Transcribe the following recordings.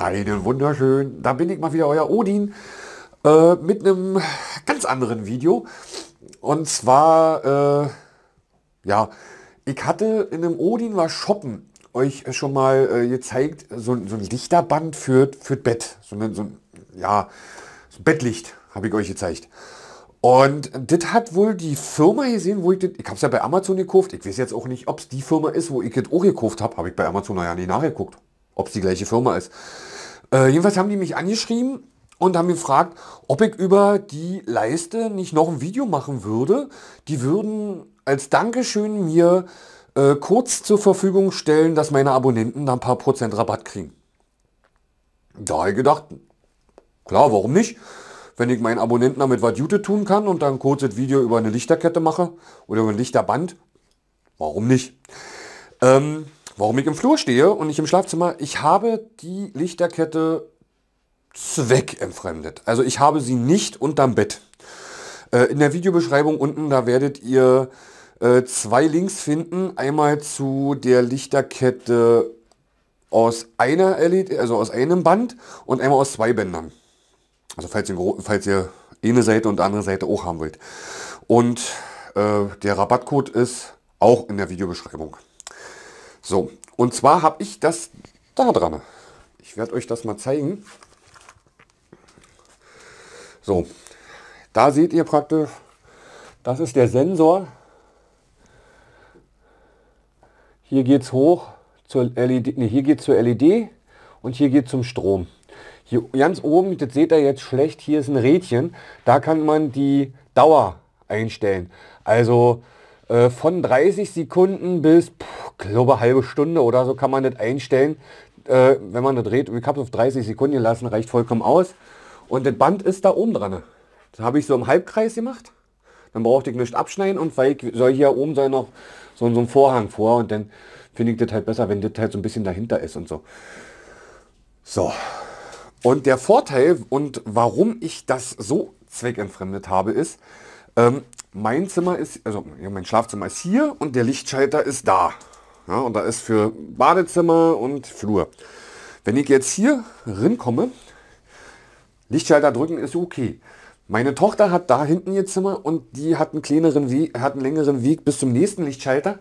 Einen wunderschönen, da bin ich mal wieder euer Odin äh, mit einem ganz anderen Video. Und zwar, äh, ja, ich hatte in einem Odin war shoppen euch schon mal äh, gezeigt, so, so ein Lichterband für, für Bett. So, ein, so ein ja, so Bettlicht habe ich euch gezeigt. Und das hat wohl die Firma gesehen, wo ich das, ich habe es ja bei Amazon gekauft, ich weiß jetzt auch nicht, ob es die Firma ist, wo ich das auch gekauft habe, habe ich bei Amazon ja nie nachgeguckt ob es die gleiche Firma ist. Äh, jedenfalls haben die mich angeschrieben und haben gefragt, ob ich über die Leiste nicht noch ein Video machen würde. Die würden als Dankeschön mir äh, kurz zur Verfügung stellen, dass meine Abonnenten da ein paar Prozent Rabatt kriegen. Da habe ich gedacht, klar, warum nicht? Wenn ich meinen Abonnenten damit was Jute tun kann und dann ein kurzes Video über eine Lichterkette mache oder über ein Lichterband, warum nicht? Ähm, Warum ich im Flur stehe und nicht im Schlafzimmer, ich habe die Lichterkette zweckentfremdet. Also ich habe sie nicht unterm Bett. Äh, in der Videobeschreibung unten, da werdet ihr äh, zwei Links finden. Einmal zu der Lichterkette aus einer LED, also aus einem Band und einmal aus zwei Bändern. Also falls ihr, falls ihr eine Seite und andere Seite auch haben wollt. Und äh, der Rabattcode ist auch in der Videobeschreibung. So, und zwar habe ich das da dran. Ich werde euch das mal zeigen. So, da seht ihr praktisch, das ist der Sensor. Hier geht es hoch zur LED, nee, hier geht zur LED und hier geht zum Strom. Hier ganz oben, das seht ihr jetzt schlecht, hier ist ein Rädchen, da kann man die Dauer einstellen. Also äh, von 30 Sekunden bis glaube, halbe Stunde oder so kann man das einstellen. Äh, wenn man das dreht, ich habe es auf 30 Sekunden gelassen, reicht vollkommen aus. Und das Band ist da oben dran. Das habe ich so im Halbkreis gemacht. Dann brauchte ich nicht abschneiden und weil ich soll hier oben soll noch so, so ein Vorhang vor und dann finde ich das halt besser, wenn das halt so ein bisschen dahinter ist und so. So. Und der Vorteil und warum ich das so zweckentfremdet habe, ist, ähm, mein Zimmer ist, also mein Schlafzimmer ist hier und der Lichtschalter ist da. Ja, und da ist für Badezimmer und Flur. Wenn ich jetzt hier rinkomme, Lichtschalter drücken ist okay. Meine Tochter hat da hinten ihr Zimmer und die hat einen, kleineren Weg, hat einen längeren Weg bis zum nächsten Lichtschalter.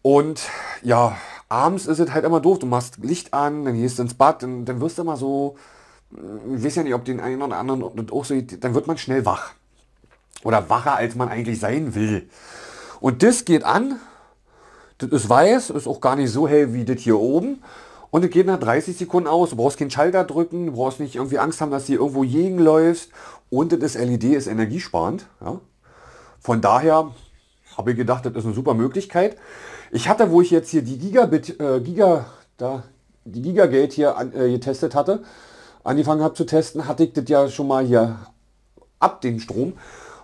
Und ja, abends ist es halt immer doof. Du machst Licht an, dann gehst du ins Bad, dann, dann wirst du immer so, hm, ich weiß ja nicht, ob den einen oder anderen auch so, dann wird man schnell wach. Oder wacher, als man eigentlich sein will. Und das geht an, das ist weiß, ist auch gar nicht so hell wie das hier oben. Und es geht nach 30 Sekunden aus. Du brauchst keinen Schalter drücken, du brauchst nicht irgendwie Angst haben, dass hier irgendwo gegen Und das LED ist energiesparend. Ja. Von daher habe ich gedacht, das ist eine super Möglichkeit. Ich hatte, wo ich jetzt hier die Gigabit, äh, Giga, da, die Gigagate hier an, äh, getestet hatte, angefangen habe zu testen, hatte ich das ja schon mal hier ab dem Strom.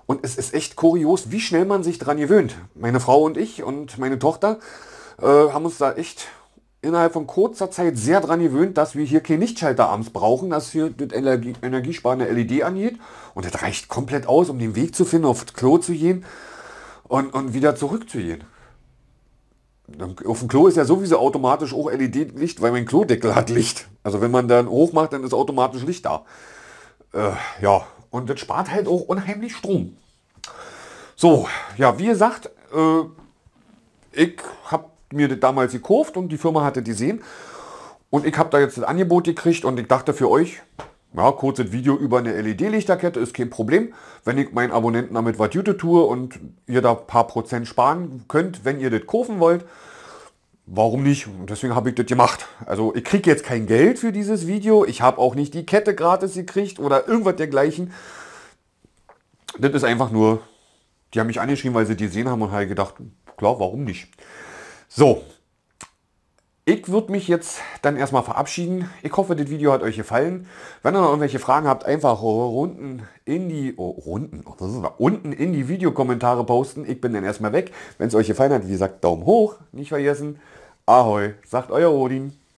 Und es ist echt kurios, wie schnell man sich daran gewöhnt. Meine Frau und ich und meine Tochter äh, haben uns da echt innerhalb von kurzer Zeit sehr daran gewöhnt, dass wir hier keinen Lichtschalter abends brauchen, dass hier das Energie, energiesparende LED angeht. Und das reicht komplett aus, um den Weg zu finden, aufs Klo zu gehen und, und wieder zurückzugehen. Auf dem Klo ist ja sowieso automatisch auch LED-Licht, weil mein Klodeckel hat Licht. Also wenn man dann hoch macht, dann ist automatisch Licht da. Äh, ja, und das spart halt auch unheimlich Strom. So, ja, wie gesagt, äh, ich habe mir das damals gekauft und die Firma hatte die sehen. Und ich habe da jetzt das Angebot gekriegt und ich dachte für euch, ja, kurzes Video über eine LED-Lichterkette ist kein Problem, wenn ich meinen Abonnenten damit was Jute tue und ihr da ein paar Prozent sparen könnt, wenn ihr das kaufen wollt warum nicht? Und deswegen habe ich das gemacht. Also ich kriege jetzt kein Geld für dieses Video, ich habe auch nicht die Kette gratis gekriegt oder irgendwas dergleichen. Das ist einfach nur, die haben mich angeschrieben, weil sie die gesehen haben und habe gedacht, klar, warum nicht? So, ich würde mich jetzt dann erstmal verabschieden. Ich hoffe, das Video hat euch gefallen. Wenn ihr noch irgendwelche Fragen habt, einfach unten in die oh, runden, oh, das ist mal, unten in die Videokommentare posten. Ich bin dann erstmal weg. Wenn es euch gefallen hat, wie gesagt, Daumen hoch, nicht vergessen. Ahoi, sagt euer Odin.